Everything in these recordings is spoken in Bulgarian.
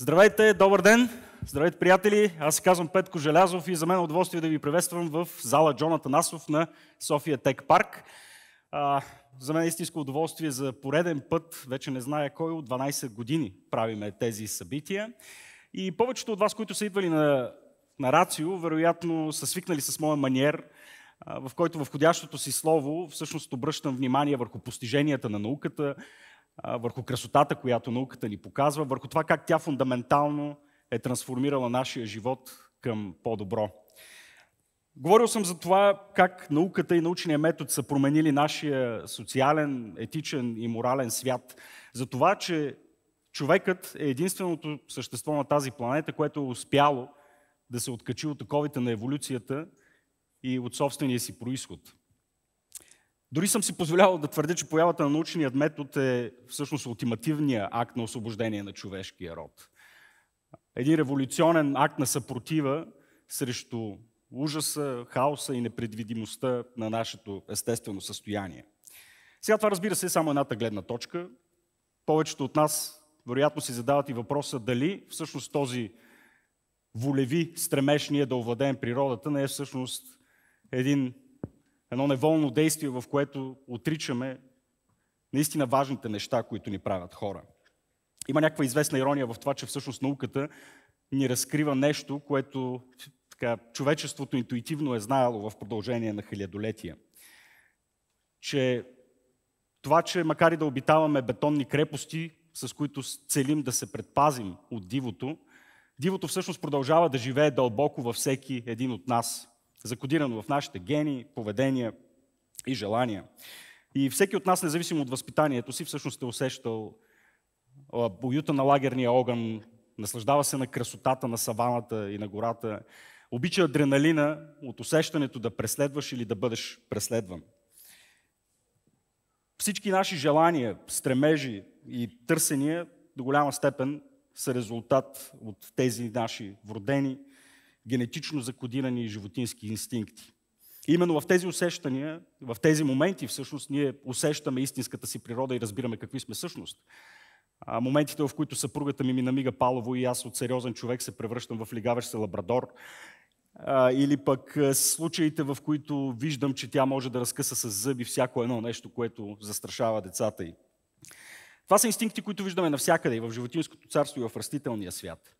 Здравейте, добър ден! Здравейте, приятели! Аз се казвам Петко Желязов и за мен е удоволствие да ви приветствам в зала Джоната Насов на София Тек Парк. А, за мен е истинско удоволствие за пореден път, вече не зная кой, от 12 години правиме тези събития. И повечето от вас, които са идвали на, на Рацио, вероятно са свикнали с моя маниер, в който в ходящото си слово всъщност обръщам внимание върху постиженията на науката, върху красотата, която науката ни показва, върху това как тя фундаментално е трансформирала нашия живот към по-добро. Говорил съм за това как науката и научния метод са променили нашия социален, етичен и морален свят. За това, че човекът е единственото същество на тази планета, което е успяло да се откачи от таковите на еволюцията и от собствения си происход. Дори съм си позволявал да твърдя, че появата на научният метод е всъщност ултимативният акт на освобождение на човешкия род. Един революционен акт на съпротива срещу ужаса, хаоса и непредвидимостта на нашето естествено състояние. Сега това разбира се е само едната гледна точка. Повечето от нас вероятно си задават и въпроса дали всъщност този волеви стремеж ние да овладеем природата не е всъщност един едно неволно действие, в което отричаме наистина важните неща, които ни правят хора. Има някаква известна ирония в това, че всъщност науката ни разкрива нещо, което така, човечеството интуитивно е знаело в продължение на хилядолетия. Че това, че макар и да обитаваме бетонни крепости, с които целим да се предпазим от дивото, дивото всъщност продължава да живее дълбоко във всеки един от нас закодирано в нашите гени, поведения и желания. И всеки от нас, независимо от възпитанието си, всъщност е усещал уюта на лагерния огън, наслаждава се на красотата на саваната и на гората, обича адреналина от усещането да преследваш или да бъдеш преследван. Всички наши желания, стремежи и търсения до голяма степен са резултат от тези наши вродени генетично закодирани животински инстинкти. именно в тези усещания, в тези моменти всъщност ние усещаме истинската си природа и разбираме какви сме всъщност. А моментите, в които съпругата ми ми намига палово и аз от сериозен човек се превръщам в лигаващ се лабрадор, а, или пък случаите, в които виждам, че тя може да разкъса с зъби всяко едно нещо, което застрашава децата й. Това са инстинкти, които виждаме навсякъде, и в животинското царство, и в растителния свят.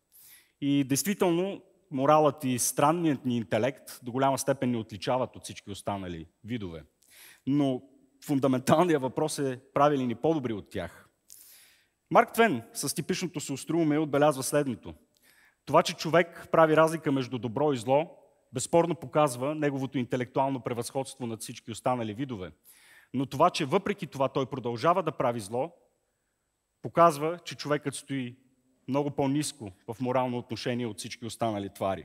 И действително, моралът и странният ни интелект до голяма степен ни отличават от всички останали видове. Но фундаменталният въпрос е прави ли ни по-добри от тях. Марк Твен с типичното се уструваме, отбелязва следното. Това, че човек прави разлика между добро и зло, безспорно показва неговото интелектуално превъзходство над всички останали видове. Но това, че въпреки това той продължава да прави зло, показва, че човекът стои много по-низко в морално отношение от всички останали твари.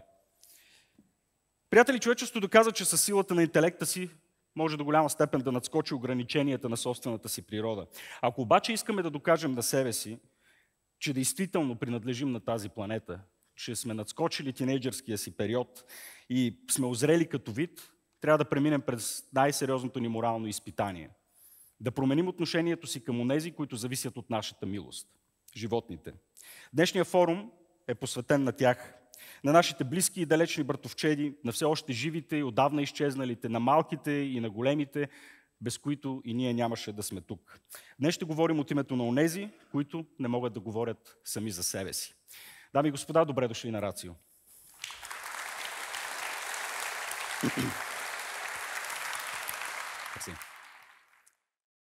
Приятели, човечеството доказа, че със силата на интелекта си може до голяма степен да надскочи ограниченията на собствената си природа. Ако обаче искаме да докажем на себе си, че действително принадлежим на тази планета, че сме надскочили тинейджърския си период и сме озрели като вид, трябва да преминем през най-сериозното ни морално изпитание. Да променим отношението си към онези, които зависят от нашата милост – животните. Днешният форум е посветен на тях, на нашите близки и далечни братовчеди, на все още живите и отдавна изчезналите, на малките и на големите, без които и ние нямаше да сме тук. Днес ще говорим от името на онези, които не могат да говорят сами за себе си. Дами и господа, добре дошли на Рацио. Спасибо.